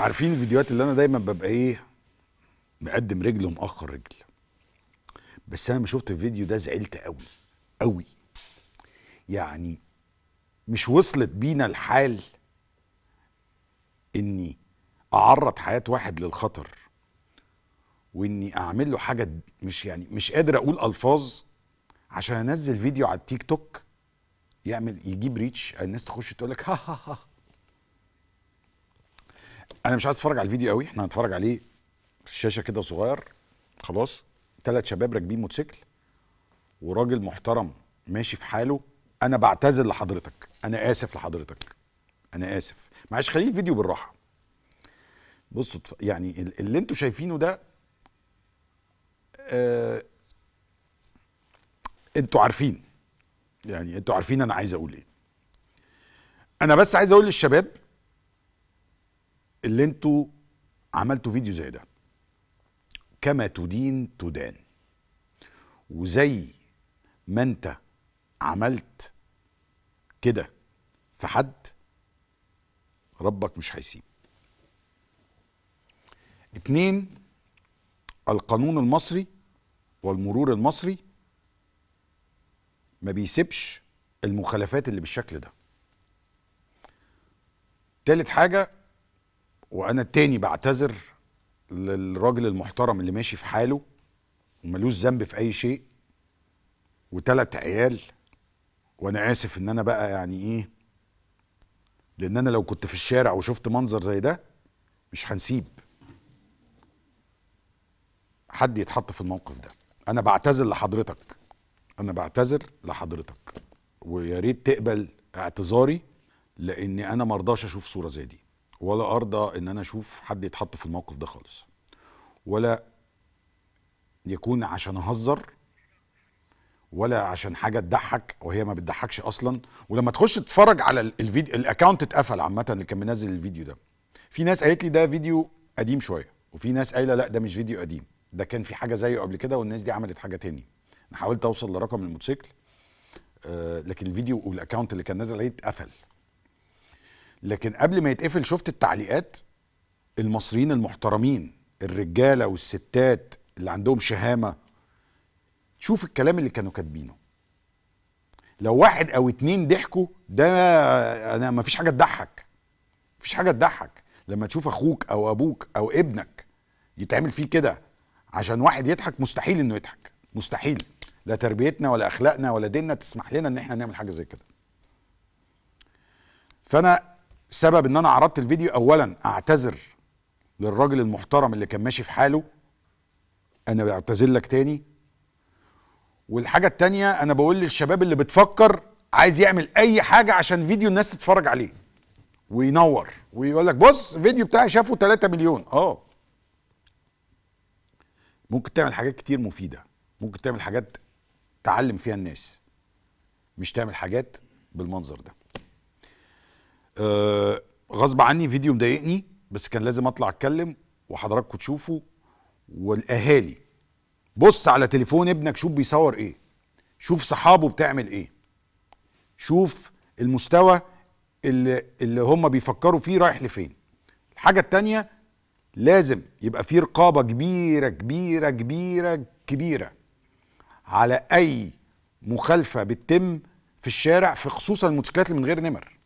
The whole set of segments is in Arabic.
عارفين الفيديوهات اللي انا دايما ببقى ايه مقدم رجل ومأخر رجل بس انا لما شفت الفيديو ده زعلت قوي قوي يعني مش وصلت بينا الحال اني اعرض حياه واحد للخطر واني اعمل له حاجه مش يعني مش قادر اقول الفاظ عشان انزل فيديو على التيك توك يعمل يجيب ريتش الناس تخش تقول لك ها ها ها انا مش عايز اتفرج على الفيديو قوي احنا هنتفرج عليه في الشاشه كده صغير خلاص ثلاث شباب راكبين موتوسيكل وراجل محترم ماشي في حاله انا بعتذر لحضرتك انا اسف لحضرتك انا اسف معلش خلي الفيديو بالراحه بصوا يعني اللي انتوا شايفينه ده آه انتوا عارفين يعني انتوا عارفين انا عايز اقول ايه انا بس عايز اقول للشباب اللي انتوا عملتوا فيديو زي ده كما تدين تدان وزي ما انت عملت كده في حد ربك مش هيسيب اتنين القانون المصري والمرور المصري ما بيسيبش المخالفات اللي بالشكل ده تالت حاجة وانا التاني بعتذر للراجل المحترم اللي ماشي في حاله وملوش ذنب في اي شيء وتلات عيال وانا اسف ان انا بقى يعني ايه لان انا لو كنت في الشارع وشفت منظر زي ده مش هنسيب حد يتحط في الموقف ده انا بعتذر لحضرتك انا بعتذر لحضرتك ويا ريت تقبل اعتذاري لاني انا مرضاش اشوف صوره زي دي ولا ارضى ان انا اشوف حد يتحط في الموقف ده خالص ولا يكون عشان اهزر ولا عشان حاجه تضحك وهي ما بتضحكش اصلا ولما تخش تتفرج على الفيديو الاكونت اتقفل عامه اللي كان منزل الفيديو ده في ناس قالت لي ده فيديو قديم شويه وفي ناس قايله لا ده مش فيديو قديم ده كان في حاجه زيه قبل كده والناس دي عملت حاجه تاني انا حاولت اوصل لرقم الموتوسيكل آه لكن الفيديو والاكونت اللي كان نازل عليه اتقفل لكن قبل ما يتقفل شفت التعليقات المصريين المحترمين الرجاله والستات اللي عندهم شهامه شوف الكلام اللي كانوا كاتبينه لو واحد او اتنين ضحكوا ده انا مفيش حاجه تضحك مفيش حاجه تضحك لما تشوف اخوك او ابوك او ابنك يتعمل فيه كده عشان واحد يضحك مستحيل انه يضحك مستحيل لا تربيتنا ولا اخلاقنا ولا ديننا تسمح لنا ان احنا نعمل حاجه زي كده فانا سبب ان انا عرضت الفيديو اولا اعتذر للراجل المحترم اللي كان ماشي في حاله انا بعتذر لك تاني والحاجه التانيه انا بقول للشباب اللي بتفكر عايز يعمل اي حاجه عشان فيديو الناس تتفرج عليه وينور ويقول لك بص الفيديو بتاعي شافه 3 مليون اه ممكن تعمل حاجات كتير مفيده ممكن تعمل حاجات تعلم فيها الناس مش تعمل حاجات بالمنظر ده غصب عني فيديو مضايقني بس كان لازم اطلع اتكلم وحضراتكم تشوفوا والاهالي بص على تليفون ابنك شوف بيصور ايه شوف صحابه بتعمل ايه شوف المستوى اللي, اللي هم بيفكروا فيه رايح لفين الحاجة الثانيه لازم يبقى في رقابة كبيرة كبيرة كبيرة كبيرة على أي مخالفة بتتم في الشارع في خصوصا الموتوسيكلات اللي من غير نمر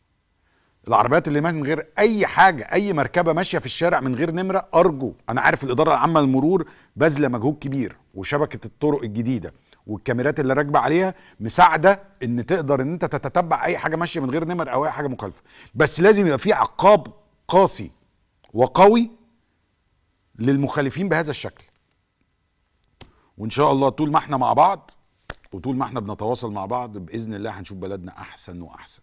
العربيات اللي من غير اي حاجه اي مركبه ماشيه في الشارع من غير نمره ارجو انا عارف الاداره العامه للمرور باذله مجهود كبير وشبكه الطرق الجديده والكاميرات اللي راكبه عليها مساعده ان تقدر ان انت تتتبع اي حاجه ماشيه من غير نمر او اي حاجه مخالفه بس لازم يبقى في عقاب قاسي وقوي للمخالفين بهذا الشكل وان شاء الله طول ما احنا مع بعض وطول ما احنا بنتواصل مع بعض باذن الله هنشوف بلدنا احسن واحسن